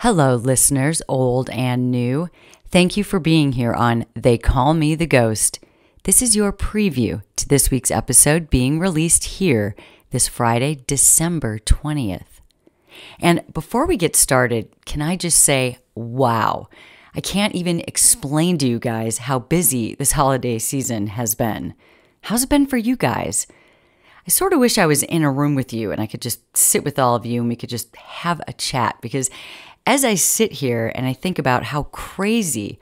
Hello, listeners, old and new. Thank you for being here on They Call Me the Ghost. This is your preview to this week's episode being released here this Friday, December 20th. And before we get started, can I just say, wow, I can't even explain to you guys how busy this holiday season has been. How's it been for you guys? I sort of wish I was in a room with you and I could just sit with all of you and we could just have a chat because as I sit here and I think about how crazy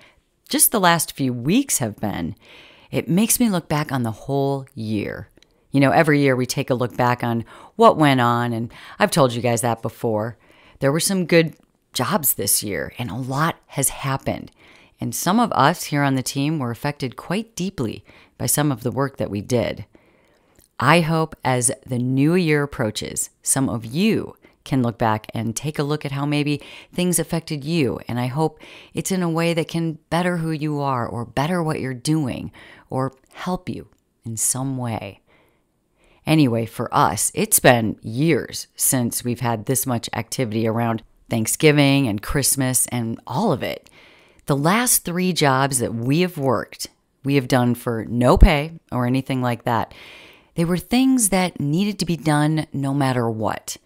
just the last few weeks have been, it makes me look back on the whole year. You know, every year we take a look back on what went on, and I've told you guys that before. There were some good jobs this year, and a lot has happened. And some of us here on the team were affected quite deeply by some of the work that we did. I hope as the new year approaches, some of you can look back and take a look at how maybe things affected you. And I hope it's in a way that can better who you are or better what you're doing or help you in some way. Anyway, for us, it's been years since we've had this much activity around Thanksgiving and Christmas and all of it. The last three jobs that we have worked, we have done for no pay or anything like that. They were things that needed to be done no matter what.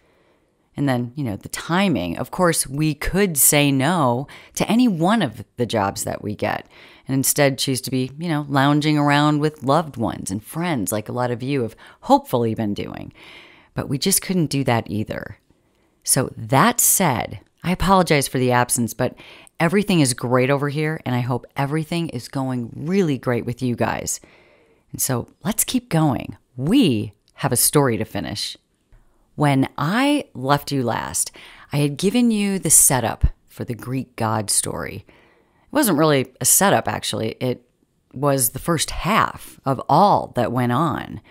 And then, you know, the timing. Of course, we could say no to any one of the jobs that we get and instead choose to be, you know, lounging around with loved ones and friends like a lot of you have hopefully been doing. But we just couldn't do that either. So, that said, I apologize for the absence, but everything is great over here, and I hope everything is going really great with you guys. And so let's keep going. We have a story to finish. When I left you last, I had given you the setup for the Greek god story. It wasn't really a setup, actually, it was the first half of all that went on.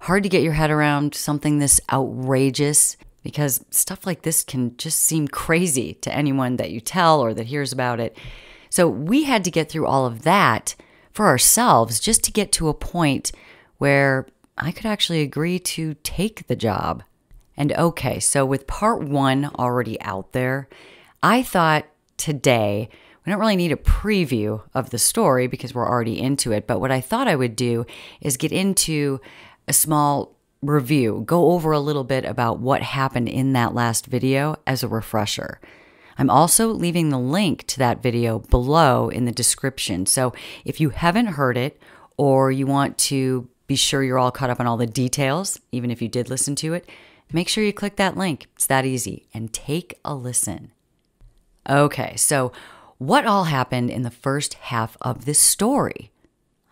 Hard to get your head around something this outrageous because stuff like this can just seem crazy to anyone that you tell or that hears about it. So we had to get through all of that for ourselves just to get to a point where I could actually agree to take the job and okay, so with part one already out there, I thought today we don't really need a preview of the story because we're already into it. But what I thought I would do is get into a small review, go over a little bit about what happened in that last video as a refresher. I'm also leaving the link to that video below in the description. So if you haven't heard it or you want to be sure you're all caught up on all the details, even if you did listen to it, make sure you click that link. It's that easy. And take a listen. Okay, so what all happened in the first half of this story?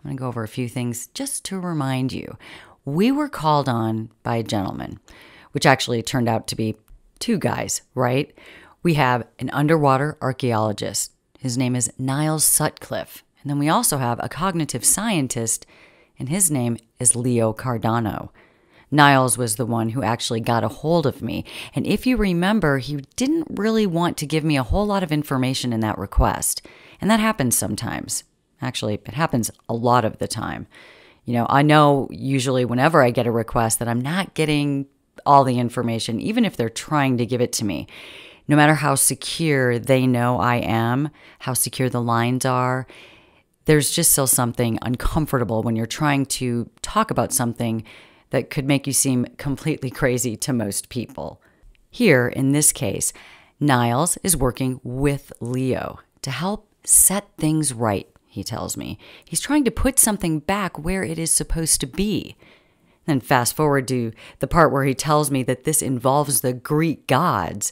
I'm going to go over a few things just to remind you. We were called on by a gentleman, which actually turned out to be two guys, right? We have an underwater archaeologist. His name is Niles Sutcliffe. And then we also have a cognitive scientist, and his name is Leo Cardano. Niles was the one who actually got a hold of me. And if you remember, he didn't really want to give me a whole lot of information in that request. And that happens sometimes. Actually, it happens a lot of the time. You know, I know usually whenever I get a request that I'm not getting all the information, even if they're trying to give it to me. No matter how secure they know I am, how secure the lines are, there's just still something uncomfortable when you're trying to talk about something that could make you seem completely crazy to most people. Here, in this case, Niles is working with Leo to help set things right, he tells me. He's trying to put something back where it is supposed to be. Then fast forward to the part where he tells me that this involves the Greek gods,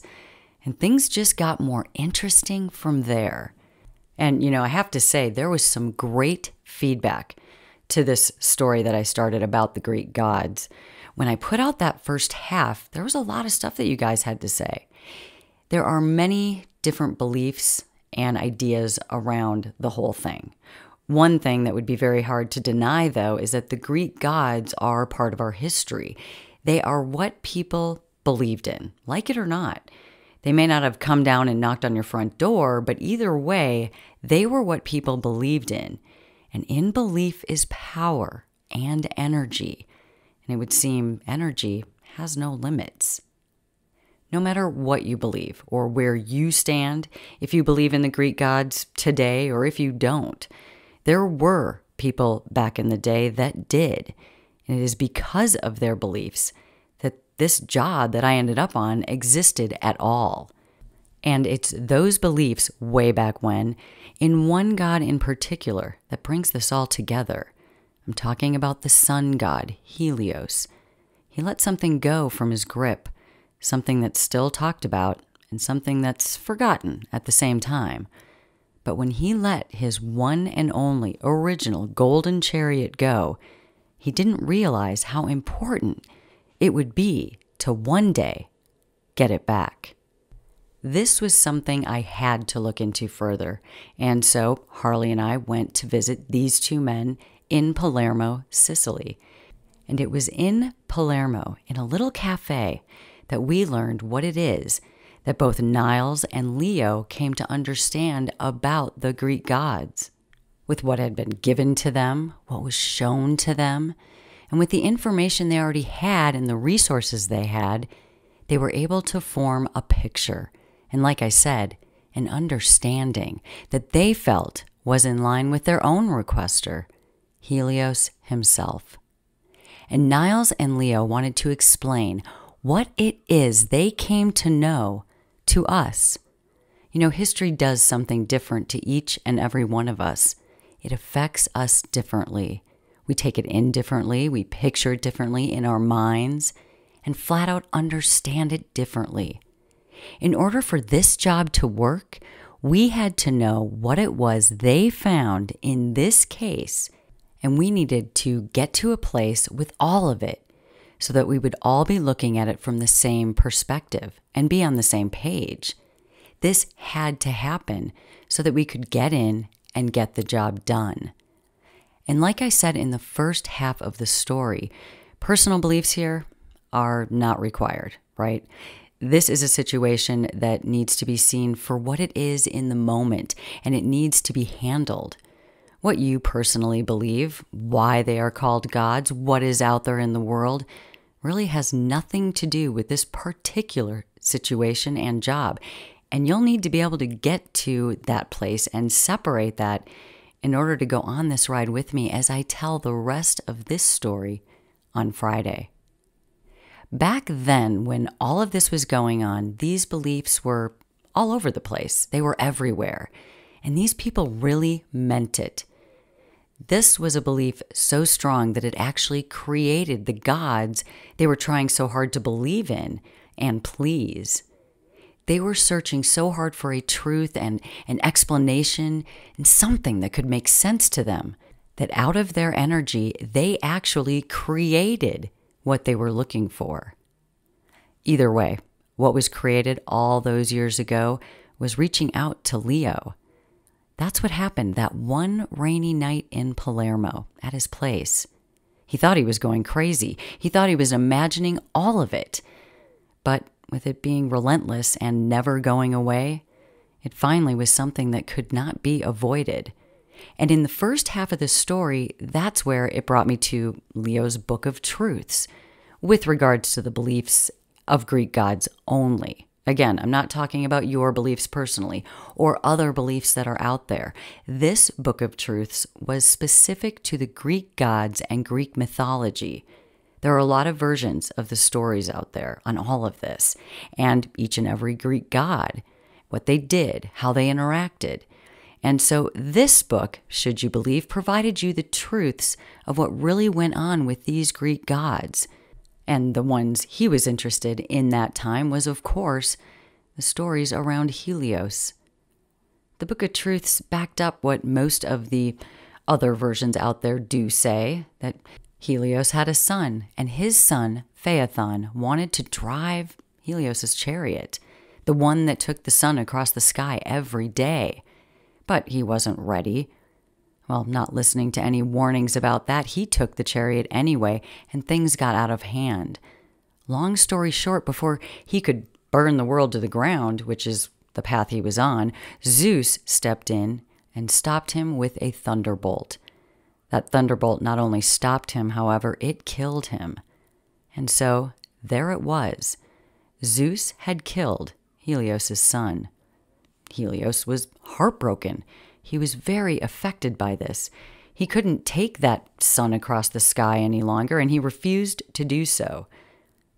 and things just got more interesting from there. And, you know, I have to say, there was some great feedback to this story that I started about the Greek gods. When I put out that first half, there was a lot of stuff that you guys had to say. There are many different beliefs and ideas around the whole thing. One thing that would be very hard to deny, though, is that the Greek gods are part of our history. They are what people believed in, like it or not. They may not have come down and knocked on your front door, but either way, they were what people believed in. And in belief is power and energy. And it would seem energy has no limits. No matter what you believe or where you stand, if you believe in the Greek gods today or if you don't, there were people back in the day that did. And it is because of their beliefs that this job that I ended up on existed at all. And it's those beliefs way back when, in one God in particular, that brings this all together. I'm talking about the sun god, Helios. He let something go from his grip, something that's still talked about, and something that's forgotten at the same time. But when he let his one and only original golden chariot go, he didn't realize how important it would be to one day get it back. This was something I had to look into further. And so Harley and I went to visit these two men in Palermo, Sicily. And it was in Palermo, in a little cafe, that we learned what it is that both Niles and Leo came to understand about the Greek gods. With what had been given to them, what was shown to them, and with the information they already had and the resources they had, they were able to form a picture and like I said, an understanding that they felt was in line with their own requester, Helios himself. And Niles and Leo wanted to explain what it is they came to know to us. You know, history does something different to each and every one of us. It affects us differently. We take it in differently, we picture it differently in our minds, and flat out understand it differently. In order for this job to work, we had to know what it was they found in this case, and we needed to get to a place with all of it so that we would all be looking at it from the same perspective and be on the same page. This had to happen so that we could get in and get the job done. And like I said in the first half of the story, personal beliefs here are not required, right? This is a situation that needs to be seen for what it is in the moment, and it needs to be handled. What you personally believe, why they are called gods, what is out there in the world, really has nothing to do with this particular situation and job. And you'll need to be able to get to that place and separate that in order to go on this ride with me as I tell the rest of this story on Friday. Back then, when all of this was going on, these beliefs were all over the place, they were everywhere. And these people really meant it. This was a belief so strong that it actually created the gods they were trying so hard to believe in and please. They were searching so hard for a truth and an explanation and something that could make sense to them that out of their energy, they actually created what they were looking for. Either way, what was created all those years ago was reaching out to Leo. That's what happened that one rainy night in Palermo at his place. He thought he was going crazy. He thought he was imagining all of it. But with it being relentless and never going away, it finally was something that could not be avoided. And in the first half of the story, that's where it brought me to Leo's Book of Truths with regards to the beliefs of Greek gods only. Again, I'm not talking about your beliefs personally or other beliefs that are out there. This Book of Truths was specific to the Greek gods and Greek mythology. There are a lot of versions of the stories out there on all of this, and each and every Greek god, what they did, how they interacted, and so, this book, should you believe, provided you the truths of what really went on with these Greek gods. And the ones he was interested in that time was, of course, the stories around Helios. The Book of Truths backed up what most of the other versions out there do say that Helios had a son, and his son, Phaethon, wanted to drive Helios's chariot, the one that took the sun across the sky every day but he wasn't ready. Well, not listening to any warnings about that, he took the chariot anyway, and things got out of hand. Long story short, before he could burn the world to the ground, which is the path he was on, Zeus stepped in and stopped him with a thunderbolt. That thunderbolt not only stopped him, however, it killed him. And so there it was. Zeus had killed Helios's son. Helios was heartbroken. He was very affected by this. He couldn't take that sun across the sky any longer, and he refused to do so.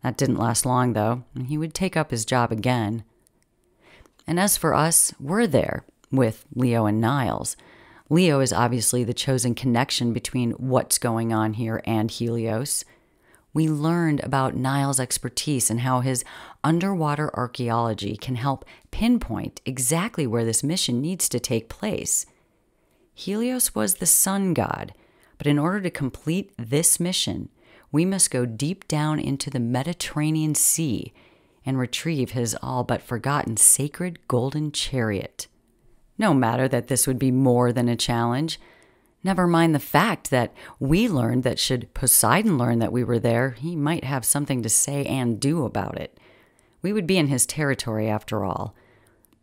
That didn't last long, though, and he would take up his job again. And as for us, we're there with Leo and Niles. Leo is obviously the chosen connection between what's going on here and Helios. We learned about Niles' expertise and how his underwater archaeology can help pinpoint exactly where this mission needs to take place. Helios was the sun god, but in order to complete this mission, we must go deep down into the Mediterranean Sea and retrieve his all but forgotten sacred golden chariot. No matter that this would be more than a challenge, never mind the fact that we learned that should Poseidon learn that we were there, he might have something to say and do about it. We would be in his territory after all.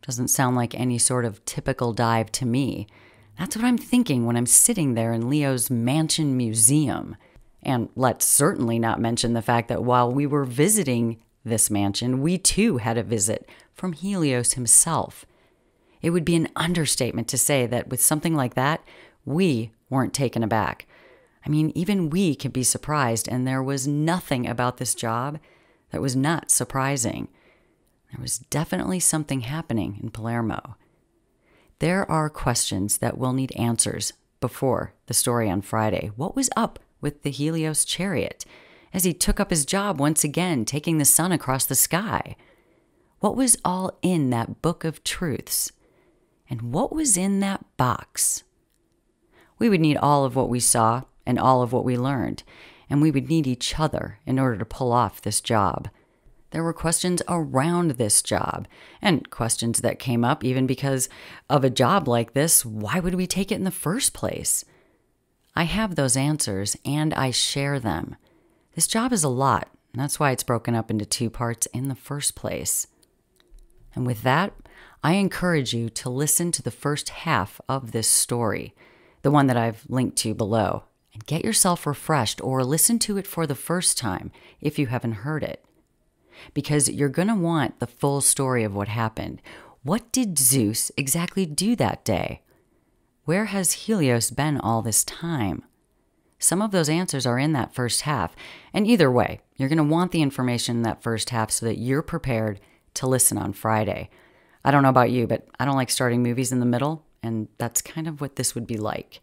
Doesn't sound like any sort of typical dive to me. That's what I'm thinking when I'm sitting there in Leo's mansion museum. And let's certainly not mention the fact that while we were visiting this mansion, we too had a visit from Helios himself. It would be an understatement to say that with something like that, we weren't taken aback. I mean, even we could be surprised, and there was nothing about this job that was not surprising. There was definitely something happening in Palermo. There are questions that will need answers before the story on Friday. What was up with the Helios chariot as he took up his job once again, taking the sun across the sky? What was all in that book of truths? And what was in that box? We would need all of what we saw and all of what we learned and we would need each other in order to pull off this job. There were questions around this job, and questions that came up even because of a job like this, why would we take it in the first place? I have those answers and I share them. This job is a lot, and that's why it's broken up into two parts in the first place. And with that, I encourage you to listen to the first half of this story, the one that I've linked to below and get yourself refreshed or listen to it for the first time if you haven't heard it. Because you're going to want the full story of what happened. What did Zeus exactly do that day? Where has Helios been all this time? Some of those answers are in that first half, and either way, you're going to want the information in that first half so that you're prepared to listen on Friday. I don't know about you, but I don't like starting movies in the middle, and that's kind of what this would be like.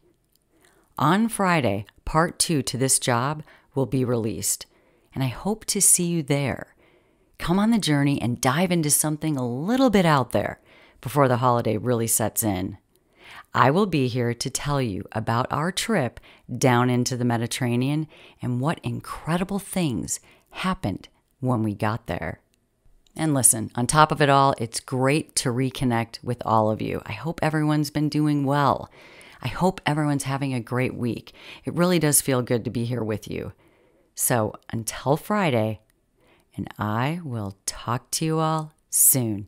On Friday, part two to this job will be released, and I hope to see you there. Come on the journey and dive into something a little bit out there before the holiday really sets in. I will be here to tell you about our trip down into the Mediterranean and what incredible things happened when we got there. And listen, on top of it all, it's great to reconnect with all of you. I hope everyone's been doing well. I hope everyone's having a great week. It really does feel good to be here with you. So until Friday, and I will talk to you all soon.